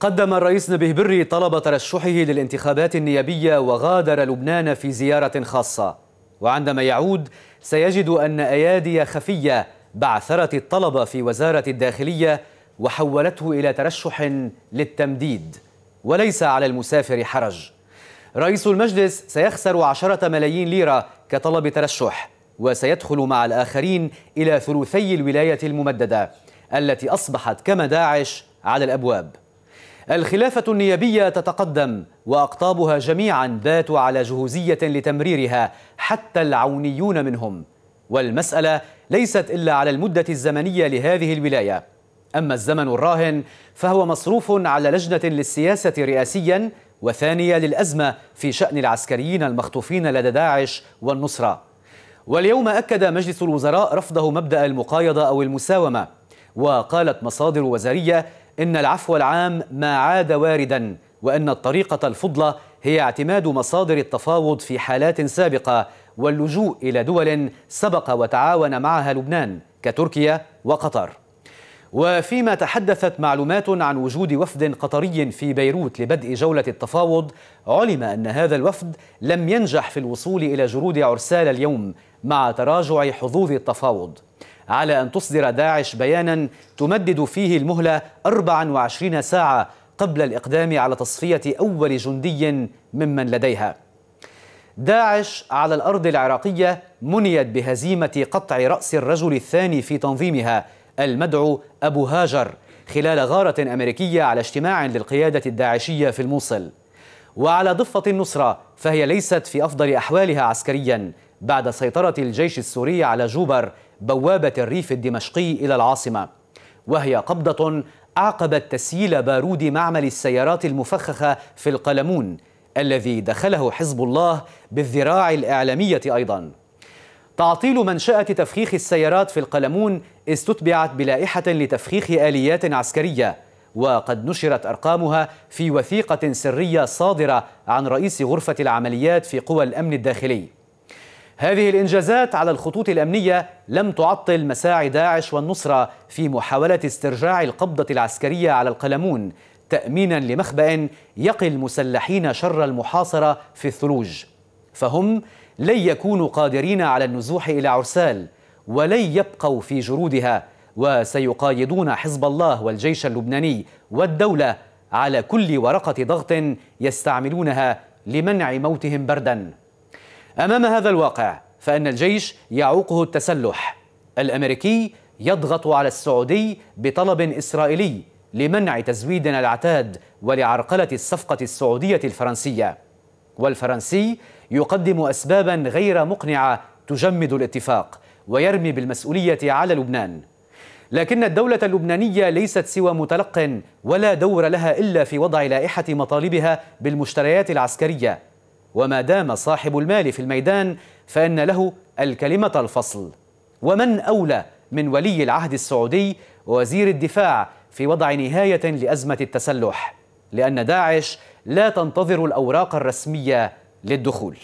قدم الرئيس نبيه بري طلب ترشحه للانتخابات النيابية وغادر لبنان في زيارة خاصة وعندما يعود سيجد أن أيادي خفية بعثرت الطلب في وزارة الداخلية وحولته إلى ترشح للتمديد وليس على المسافر حرج رئيس المجلس سيخسر عشرة ملايين ليرة كطلب ترشح وسيدخل مع الآخرين إلى ثلثي الولاية الممددة التي أصبحت كما داعش على الأبواب الخلافة النيابية تتقدم وأقطابها جميعا باتوا على جهوزية لتمريرها حتى العونيون منهم والمسألة ليست إلا على المدة الزمنية لهذه الولاية أما الزمن الراهن فهو مصروف على لجنة للسياسة رئاسيا وثانية للأزمة في شأن العسكريين المخطوفين لدى داعش والنصرة واليوم أكد مجلس الوزراء رفضه مبدأ المقايضة أو المساومة وقالت مصادر وزارية إن العفو العام ما عاد واردا وأن الطريقة الفضلى هي اعتماد مصادر التفاوض في حالات سابقة واللجوء إلى دول سبق وتعاون معها لبنان كتركيا وقطر وفيما تحدثت معلومات عن وجود وفد قطري في بيروت لبدء جولة التفاوض علم أن هذا الوفد لم ينجح في الوصول إلى جرود عرسال اليوم مع تراجع حظوظ التفاوض على أن تصدر داعش بيانا تمدد فيه المهلة 24 ساعة قبل الإقدام على تصفية أول جندي ممن لديها داعش على الأرض العراقية منيت بهزيمة قطع رأس الرجل الثاني في تنظيمها المدعو أبو هاجر خلال غارة أمريكية على اجتماع للقيادة الداعشية في الموصل وعلى ضفة النصرة فهي ليست في أفضل أحوالها عسكريا بعد سيطرة الجيش السوري على جوبر بوابة الريف الدمشقي إلى العاصمة وهي قبضة أعقبت تسييل بارود معمل السيارات المفخخة في القلمون الذي دخله حزب الله بالذراع الإعلامية أيضاً تعطيل منشأة تفخيخ السيارات في القلمون استتبعت بلائحة لتفخيخ آليات عسكرية وقد نشرت أرقامها في وثيقة سرية صادرة عن رئيس غرفة العمليات في قوى الأمن الداخلي هذه الإنجازات على الخطوط الأمنية لم تعطل مساعي داعش والنصرة في محاولة استرجاع القبضة العسكرية على القلمون تأمينا لمخبأ يقي المسلحين شر المحاصرة في الثلوج فهم لن يكونوا قادرين على النزوح إلى عرسال ولن يبقوا في جرودها وسيقايدون حزب الله والجيش اللبناني والدولة على كل ورقة ضغط يستعملونها لمنع موتهم برداً أمام هذا الواقع فإن الجيش يعوقه التسلح الأمريكي يضغط على السعودي بطلب إسرائيلي لمنع تزويدنا العتاد ولعرقلة الصفقة السعودية الفرنسية والفرنسي يقدم أسبابا غير مقنعة تجمد الاتفاق ويرمي بالمسؤولية على لبنان لكن الدولة اللبنانية ليست سوى متلق ولا دور لها إلا في وضع لائحة مطالبها بالمشتريات العسكرية وما دام صاحب المال في الميدان فإن له الكلمة الفصل ومن أولى من ولي العهد السعودي ووزير الدفاع في وضع نهاية لأزمة التسلح لأن داعش لا تنتظر الأوراق الرسمية للدخول